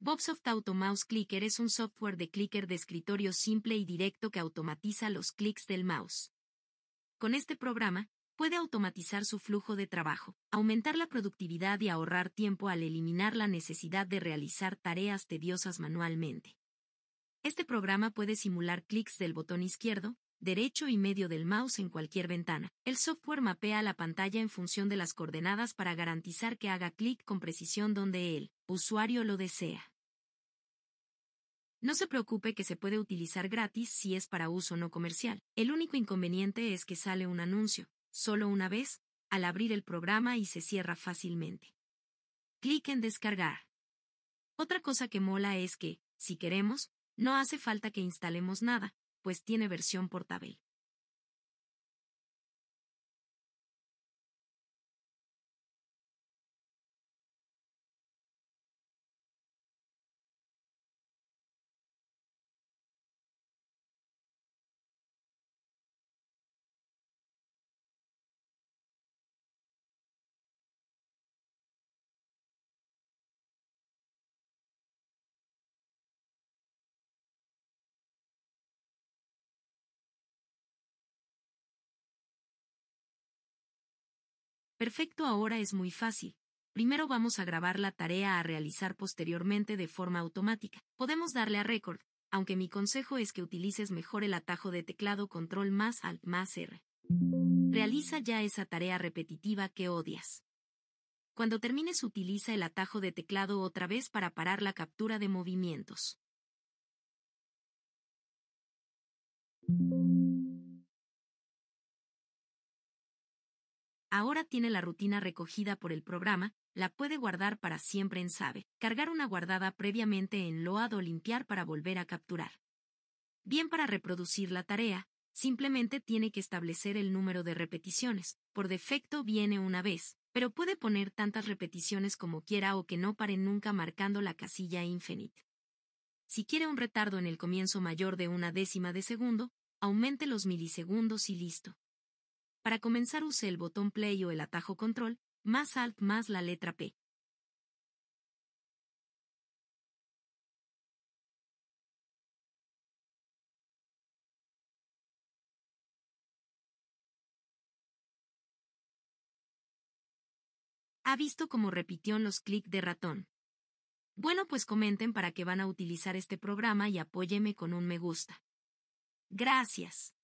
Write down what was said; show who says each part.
Speaker 1: Bobsoft Mouse Clicker es un software de clicker de escritorio simple y directo que automatiza los clics del mouse. Con este programa, puede automatizar su flujo de trabajo, aumentar la productividad y ahorrar tiempo al eliminar la necesidad de realizar tareas tediosas manualmente. Este programa puede simular clics del botón izquierdo, derecho y medio del mouse en cualquier ventana. El software mapea la pantalla en función de las coordenadas para garantizar que haga clic con precisión donde el usuario lo desea. No se preocupe que se puede utilizar gratis si es para uso no comercial. El único inconveniente es que sale un anuncio, solo una vez, al abrir el programa y se cierra fácilmente. Clic en descargar. Otra cosa que mola es que, si queremos, no hace falta que instalemos nada, pues tiene versión portable. Perfecto ahora es muy fácil. Primero vamos a grabar la tarea a realizar posteriormente de forma automática. Podemos darle a Record, aunque mi consejo es que utilices mejor el atajo de teclado Control más Alt más R. Realiza ya esa tarea repetitiva que odias. Cuando termines utiliza el atajo de teclado otra vez para parar la captura de movimientos. Ahora tiene la rutina recogida por el programa, la puede guardar para siempre en Sabe, cargar una guardada previamente en Load o limpiar para volver a capturar. Bien para reproducir la tarea, simplemente tiene que establecer el número de repeticiones, por defecto viene una vez, pero puede poner tantas repeticiones como quiera o que no pare nunca marcando la casilla infinite. Si quiere un retardo en el comienzo mayor de una décima de segundo, aumente los milisegundos y listo. Para comenzar use el botón play o el atajo control, más alt más la letra P. ha visto cómo repitió los clics de ratón. Bueno, pues comenten para qué van a utilizar este programa y apóyeme con un me gusta. Gracias.